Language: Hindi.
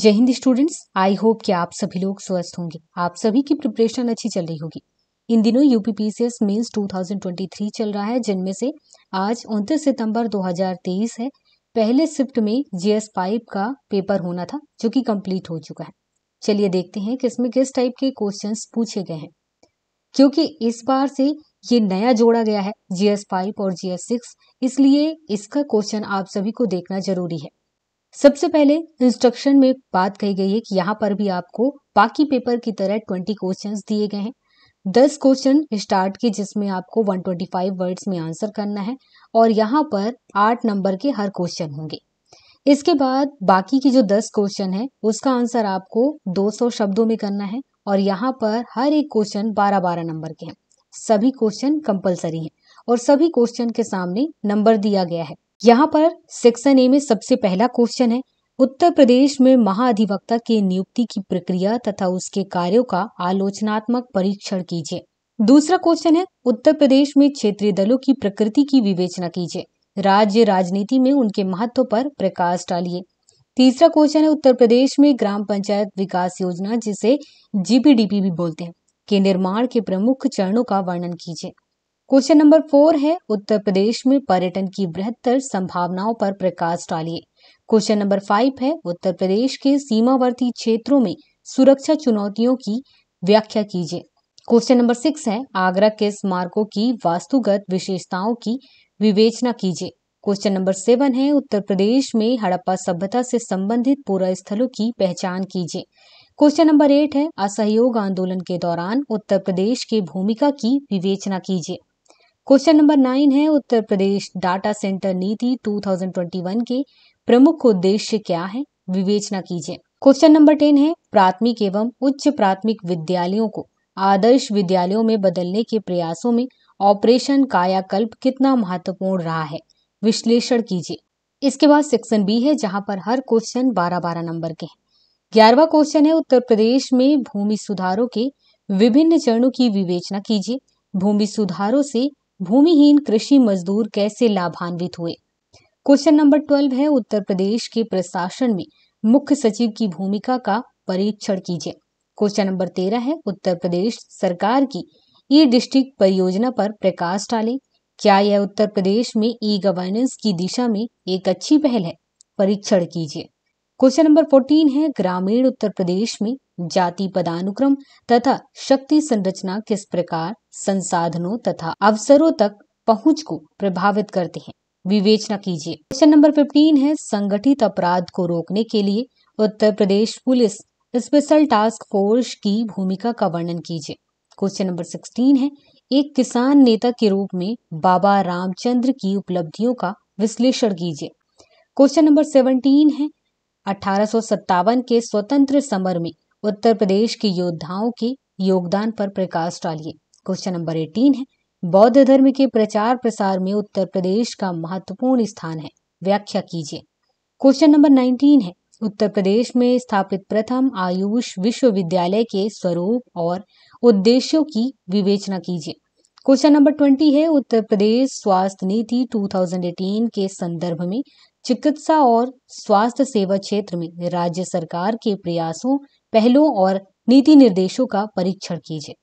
जय हिंद स्टूडेंट्स आई होप कि आप सभी लोग स्वस्थ होंगे आप सभी की प्रिपरेशन अच्छी चल रही होगी इन दिनों यूपीपीसीएस मेंस 2023 चल रहा है जिनमें से आज उनतीस सितंबर 2023 है पहले शिफ्ट में जीएस पाइप का पेपर होना था जो कि कंप्लीट हो चुका है चलिए देखते हैं कि इसमें किस टाइप के क्वेश्चन पूछे गए हैं क्योंकि इस बार से ये नया जोड़ा गया है जीएस पाइप और जीएस सिक्स इसलिए इसका क्वेश्चन आप सभी को देखना जरूरी है सबसे पहले इंस्ट्रक्शन में बात कही गई है कि यहाँ पर भी आपको बाकी पेपर की तरह ट्वेंटी क्वेश्चन दिए गए हैं दस क्वेश्चन स्टार्ट के जिसमें आपको 125 वर्ड्स में आंसर करना है और यहाँ पर आठ नंबर के हर क्वेश्चन होंगे इसके बाद बाकी की जो दस क्वेश्चन है उसका आंसर आपको 200 शब्दों में करना है और यहाँ पर हर एक क्वेश्चन बारह बारह नंबर के हैं सभी क्वेश्चन कंपलसरी हैं और सभी क्वेश्चन के सामने नंबर दिया गया है यहाँ पर सेक्शन ए में सबसे पहला क्वेश्चन है उत्तर प्रदेश में महाधिवक्ता के नियुक्ति की प्रक्रिया तथा उसके कार्यों का आलोचनात्मक परीक्षण कीजिए दूसरा क्वेश्चन है उत्तर प्रदेश में क्षेत्रीय दलों की प्रकृति की विवेचना कीजिए राज्य राजनीति में उनके महत्व पर प्रकाश डालिए तीसरा क्वेश्चन है उत्तर प्रदेश में ग्राम पंचायत विकास योजना जिसे जीपीडीपी भी बोलते हैं के निर्माण के प्रमुख चरणों का वर्णन कीजिए क्वेश्चन नंबर फोर है उत्तर प्रदेश में पर्यटन की बृहत्तर संभावनाओं पर प्रकाश डालिए क्वेश्चन नंबर फाइव है उत्तर प्रदेश के सीमावर्ती क्षेत्रों में सुरक्षा चुनौतियों की व्याख्या कीजिए क्वेश्चन नंबर सिक्स है आगरा के स्मारकों की वास्तुगत विशेषताओं की विवेचना कीजिए क्वेश्चन नंबर सेवन है उत्तर प्रदेश में हड़प्पा सभ्यता से संबंधित पूरा स्थलों की पहचान कीजिए क्वेश्चन नंबर एट है असहयोग आंदोलन के दौरान उत्तर प्रदेश की भूमिका की विवेचना कीजिए क्वेश्चन नंबर नाइन है उत्तर प्रदेश डाटा सेंटर नीति 2021 के प्रमुख उद्देश्य क्या है विवेचना कीजिए क्वेश्चन नंबर टेन है प्राथमिक एवं उच्च प्राथमिक विद्यालयों को आदर्श विद्यालयों में बदलने के प्रयासों में ऑपरेशन कायाकल्प कितना महत्वपूर्ण रहा है विश्लेषण कीजिए इसके बाद सेक्शन बी है जहां पर हर क्वेश्चन बारह बारह नंबर के हैं ग्यारहवा क्वेश्चन है उत्तर प्रदेश में भूमि सुधारों के विभिन्न चरणों की विवेचना कीजिए भूमि सुधारों से भूमिहीन कृषि मजदूर कैसे लाभान्वित हुए क्वेश्चन नंबर ट्वेल्व है उत्तर प्रदेश के प्रशासन में मुख्य सचिव की भूमिका का परीक्षण कीजिए क्वेश्चन नंबर तेरह है उत्तर प्रदेश सरकार की ई डिस्ट्रिक्ट परियोजना पर प्रकाश डालें क्या यह उत्तर प्रदेश में ई गवर्नेंस की दिशा में एक अच्छी पहल है परीक्षण कीजिए क्वेश्चन नंबर फोर्टीन है ग्रामीण उत्तर प्रदेश में जाति पदानुक्रम तथा शक्ति संरचना किस प्रकार संसाधनों तथा अवसरों तक पहुंच को प्रभावित करते हैं विवेचना कीजिए क्वेश्चन नंबर फिफ्टीन है संगठित अपराध को रोकने के लिए Uttar Pradesh police special task force की भूमिका का वर्णन कीजिए क्वेश्चन नंबर सिक्सटीन है एक किसान नेता के रूप में बाबा रामचंद्र की उपलब्धियों का विश्लेषण कीजिए क्वेश्चन नंबर सेवनटीन है अठारह के स्वतंत्र समर में उत्तर प्रदेश की योद्धाओं के योगदान पर प्रकाश डालिए क्वेश्चन नंबर एटीन है बौद्ध धर्म के प्रचार प्रसार में उत्तर प्रदेश का महत्वपूर्ण स्थान है व्याख्या कीजिए क्वेश्चन नंबर नाइनटीन है उत्तर प्रदेश में स्थापित प्रथम आयुष विश्वविद्यालय के स्वरूप और उद्देश्यों की विवेचना कीजिए क्वेश्चन नंबर ट्वेंटी है उत्तर प्रदेश स्वास्थ्य नीति 2018 के संदर्भ में चिकित्सा और स्वास्थ्य सेवा क्षेत्र में राज्य सरकार के प्रयासों पहलुओं और नीति निर्देशों का परीक्षण कीजिए